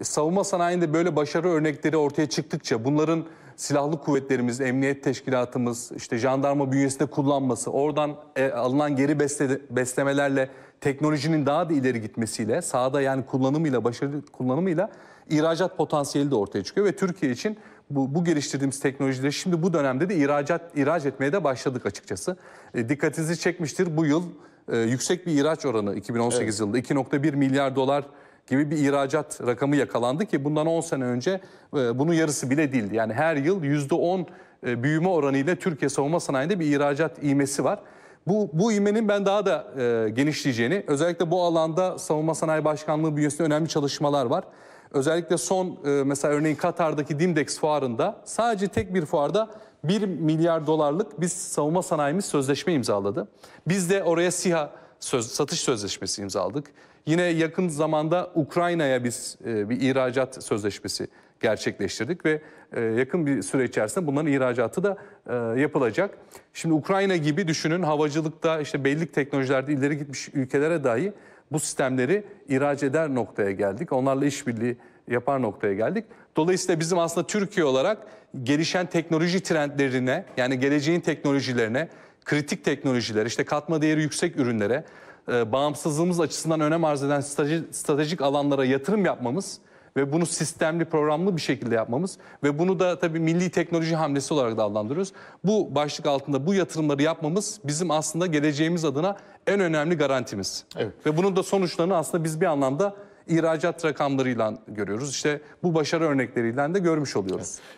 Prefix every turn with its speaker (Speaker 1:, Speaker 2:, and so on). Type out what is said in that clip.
Speaker 1: E, savunma sanayinde böyle başarı örnekleri ortaya çıktıkça bunların silahlı kuvvetlerimiz, emniyet teşkilatımız, işte jandarma bünyesinde kullanması, oradan e, alınan geri besle, beslemelerle teknolojinin daha da ileri gitmesiyle, sahada yani kullanımıyla, başarı kullanımıyla ihracat potansiyeli de ortaya çıkıyor ve Türkiye için bu, bu geliştirdiğimiz teknolojileri şimdi bu dönemde de ihracat ihraç etmeye de başladık açıkçası. E, dikkatinizi çekmiştir bu yıl e, yüksek bir ihraç oranı 2018 evet. yılında 2.1 milyar dolar gibi bir ihracat rakamı yakalandı ki bundan 10 sene önce e, bunun yarısı bile değildi. Yani her yıl %10 e, büyüme oranıyla Türkiye savunma sanayinde bir ihracat iğmesi var. Bu, bu imenin ben daha da e, genişleyeceğini, özellikle bu alanda Savunma Sanayi Başkanlığı bünyesinde önemli çalışmalar var. Özellikle son e, mesela örneğin Katar'daki Dimdex fuarında sadece tek bir fuarda 1 milyar dolarlık biz savunma sanayimiz sözleşme imzaladı. Biz de oraya SİHA söz, satış sözleşmesi imzaladık. Yine yakın zamanda Ukrayna'ya biz e, bir ihracat sözleşmesi gerçekleştirdik ve e, yakın bir süre içerisinde bunların ihracatı da e, yapılacak. Şimdi Ukrayna gibi düşünün havacılıkta işte belli teknolojilerde ileri gitmiş ülkelere dahi bu sistemleri ihraç eder noktaya geldik. Onlarla işbirliği yapar noktaya geldik. Dolayısıyla bizim aslında Türkiye olarak gelişen teknoloji trendlerine yani geleceğin teknolojilerine, kritik teknolojiler, işte katma değeri yüksek ürünlere e, bağımsızlığımız açısından önem arz eden stratejik alanlara yatırım yapmamız ve bunu sistemli programlı bir şekilde yapmamız ve bunu da tabii milli teknoloji hamlesi olarak da adlandırıyoruz. Bu başlık altında bu yatırımları yapmamız bizim aslında geleceğimiz adına en önemli garantimiz. Evet. Ve bunun da sonuçlarını aslında biz bir anlamda ihracat rakamlarıyla görüyoruz. İşte bu başarı örnekleriyle de görmüş oluyoruz. Evet.